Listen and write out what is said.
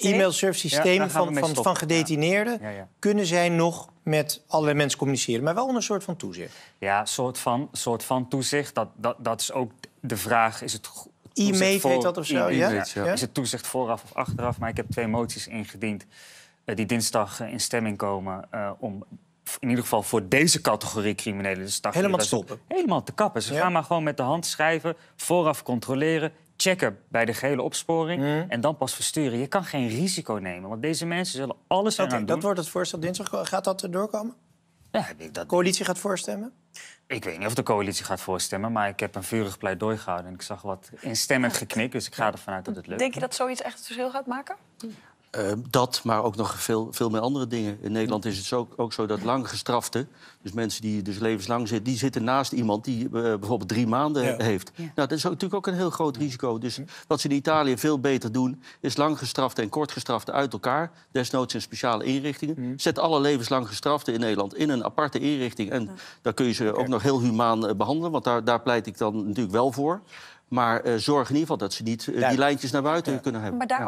e-mail surf systeem van, van, van, gedetineerden... kunnen zij nog met allerlei mensen communiceren. Maar wel onder een soort van toezicht. Ja, soort van, soort van toezicht. Dat, dat, dat is ook de vraag, is het e mail heet dat of zo, Is het toezicht vooraf of achteraf? Maar ik heb twee moties ingediend eh, die dinsdag eh, in stemming komen... Eh, om in ieder geval voor deze categorie criminelen... Dus helemaal te stoppen? Helemaal te kappen. Ze gaan maar gewoon met de hand schrijven, vooraf controleren checken bij de gele opsporing hmm. en dan pas versturen. Je kan geen risico nemen, want deze mensen zullen alles okay, aan doen. Dat wordt het voorstel dinsdag. Gaat dat doorkomen? ik dat de coalitie gaat voorstemmen? Ik weet niet of de coalitie gaat voorstemmen, maar ik heb een vurig pleidooi gehouden. En ik zag wat instemmend geknik, dus ik ga ervan uit dat het lukt. Denk je dat zoiets echt het verschil gaat maken? Ehm, dat, maar ook nog veel, veel meer andere dingen. In Nederland is het zo, ook zo dat lang gestraften, dus mensen die dus levenslang zitten, die zitten naast iemand die eh, bijvoorbeeld drie maanden heeft. Nou, dat is natuurlijk ook een heel groot risico. Dus wat ze in Italië veel beter doen, is lang gestraften en kort gestraften uit elkaar, desnoods in speciale inrichtingen. Mm. Zet alle levenslang gestraften in Nederland in een aparte inrichting. En daar kun je ze ook nog heel humaan eh, behandelen, want daar, daar pleit ik dan natuurlijk wel voor. Maar eh, zorg in ieder geval dat ze niet die lijntjes naar buiten kunnen hebben. Maar daar